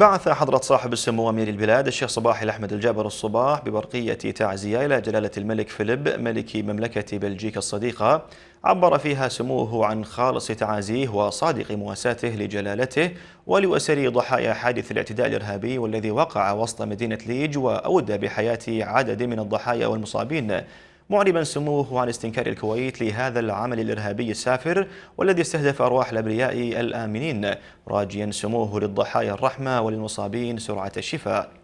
بعث حضرة صاحب السمو أمير البلاد الشيخ صباح الأحمد الجابر الصباح ببرقية تعزية إلى جلالة الملك فيليب ملك مملكة بلجيكا الصديقة عبر فيها سموه عن خالص تعازيه وصادق مواساته لجلالته ولأسر ضحايا حادث الاعتداء الإرهابي والذي وقع وسط مدينة ليج وأودى بحياة عدد من الضحايا والمصابين معربا سموه عن استنكار الكويت لهذا العمل الإرهابي السافر والذي استهدف أرواح الأبرياء الآمنين راجيا سموه للضحايا الرحمة وللمصابين سرعة الشفاء